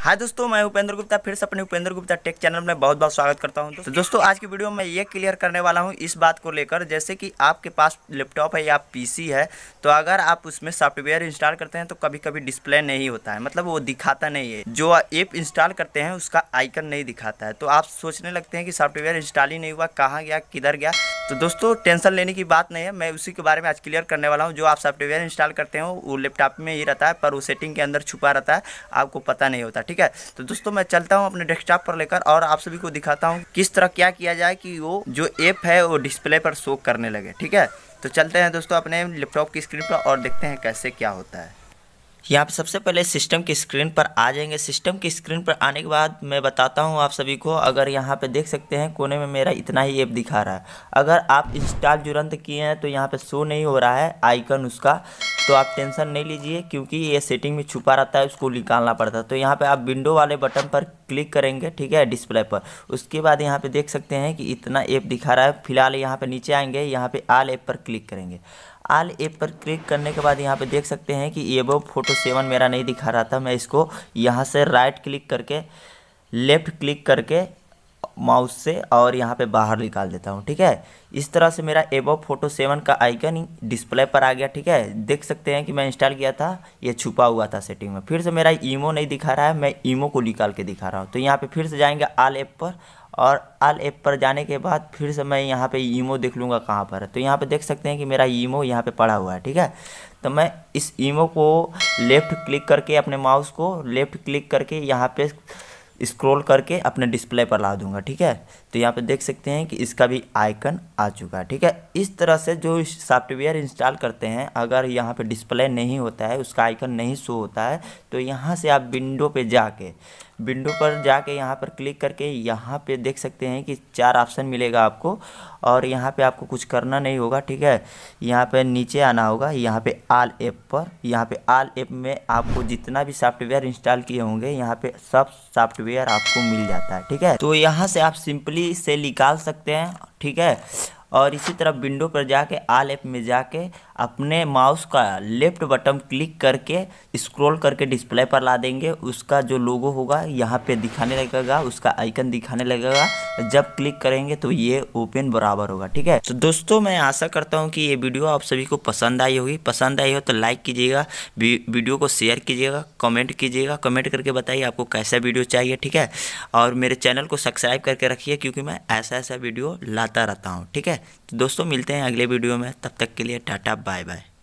हाय दोस्तों मैं उपेंद्र गुप्ता फिर से अपने उपेंद्र गुप्ता टेक चैनल में बहुत बहुत स्वागत करता हूं तो दोस्तों आज की वीडियो में ये क्लियर करने वाला हूं इस बात को लेकर जैसे कि आपके पास लैपटॉप है या पीसी है तो अगर आप उसमें सॉफ्टवेयर इंस्टॉल करते हैं तो कभी कभी डिस्प्ले नहीं होता है मतलब वो दिखाता नहीं है जो ऐप इंस्टॉल करते हैं उसका आइकन नहीं दिखाता है तो आप सोचने लगते हैं कि सॉफ्टवेयर इंस्टॉल ही नहीं हुआ कहाँ गया किधर गया तो दोस्तों टेंशन लेने की बात नहीं है मैं उसी के बारे में आज क्लियर करने वाला हूँ जो आप सॉफ्टवेयर इंस्टॉल करते हो वो लैपटॉप में ही रहता है पर वो सेटिंग के अंदर छुपा रहता है आपको पता नहीं होता ठीक है तो दोस्तों मैं चलता हूँ अपने डेस्कटॉप पर लेकर और आप सभी को दिखाता हूँ किस तरह क्या किया जाए कि वो जो ऐप है वो डिस्प्ले पर शो करने लगे ठीक है तो चलते हैं दोस्तों अपने लैपटॉप की स्क्रीन पर और देखते हैं कैसे क्या होता है यहाँ पे सबसे पहले सिस्टम की स्क्रीन पर आ जाएंगे सिस्टम की स्क्रीन पर आने के बाद मैं बताता हूँ आप सभी को अगर यहाँ पे देख सकते हैं कोने में मेरा इतना ही ऐप दिखा रहा है अगर आप इंस्टॉल जुरंत किए हैं तो यहाँ पे शो नहीं हो रहा है आइकन उसका तो आप टेंशन नहीं लीजिए क्योंकि ये सेटिंग में छुपा रहता है उसको निकालना पड़ता है तो यहाँ पर आप विंडो वाले बटन पर क्लिक करेंगे ठीक है डिस्प्ले पर उसके बाद यहाँ पर देख सकते हैं कि इतना ऐप दिखा रहा है फिलहाल यहाँ पर नीचे आएंगे यहाँ पर आल ऐप पर क्लिक करेंगे आल एप पर क्लिक करने के बाद यहाँ पे देख सकते हैं कि ये वो फोटो सेवन मेरा नहीं दिखा रहा था मैं इसको यहाँ से राइट क्लिक करके लेफ़्ट क्लिक करके माउस से और यहाँ पे बाहर निकाल देता हूँ ठीक है इस तरह से मेरा एबो फोटो सेवन का आइकन डिस्प्ले पर आ गया ठीक है देख सकते हैं कि मैं इंस्टॉल किया था ये छुपा हुआ था सेटिंग में फिर से मेरा ईमो नहीं दिखा रहा है मैं ईमो को निकाल के दिखा रहा हूँ तो यहाँ पे फिर से जाएंगे आल ऐप पर और आल ऐप पर जाने के बाद फिर से मैं यहाँ पर ईमो देख लूँगा कहाँ पर तो यहाँ पर देख सकते हैं कि मेरा ईमो यहाँ पर पड़ा हुआ है ठीक है तो मैं इस ईमो को लेफ़्ट क्लिक करके अपने माउस को लेफ़्ट क्लिक करके यहाँ पे स्क्रॉल करके अपने डिस्प्ले पर ला दूंगा ठीक है तो यहाँ पे देख सकते हैं कि इसका भी आइकन आ चुका है ठीक है इस तरह से जो सॉफ्टवेयर इंस्टॉल करते हैं अगर यहाँ पे डिस्प्ले नहीं होता है उसका आइकन नहीं शो होता है तो यहाँ से आप विंडो पे जाके विंडो पर जाके यहाँ पर क्लिक करके यहाँ पे देख सकते हैं कि चार ऑप्शन मिलेगा आपको और यहाँ पे आपको कुछ करना नहीं होगा ठीक है यहाँ पे नीचे आना होगा यहाँ पे आल ऐप पर यहाँ पे आल ऐप में आपको जितना भी सॉफ्टवेयर इंस्टॉल किए होंगे यहाँ पे सब सॉफ्टवेयर आपको मिल जाता है ठीक है तो यहाँ से आप सिंपली से निकाल सकते हैं ठीक है और इसी तरह विंडो पर जाके आल ऐप में जाके अपने माउस का लेफ्ट बटन क्लिक करके स्क्रॉल करके डिस्प्ले पर ला देंगे उसका जो लोगो होगा यहाँ पे दिखाने लगेगा उसका आइकन दिखाने लगेगा जब क्लिक करेंगे तो ये ओपन बराबर होगा ठीक है तो दोस्तों मैं आशा करता हूँ कि ये वीडियो आप सभी को पसंद आई होगी पसंद आई हो तो लाइक कीजिएगा वीडियो को शेयर कीजिएगा कमेंट कीजिएगा कमेंट करके बताइए आपको कैसा वीडियो चाहिए ठीक है और मेरे चैनल को सब्सक्राइब करके रखिए क्योंकि मैं ऐसा ऐसा वीडियो लाता रहता हूँ ठीक है है तो दोस्तों मिलते हैं अगले वीडियो में तब तक के लिए टाटा बाय बाय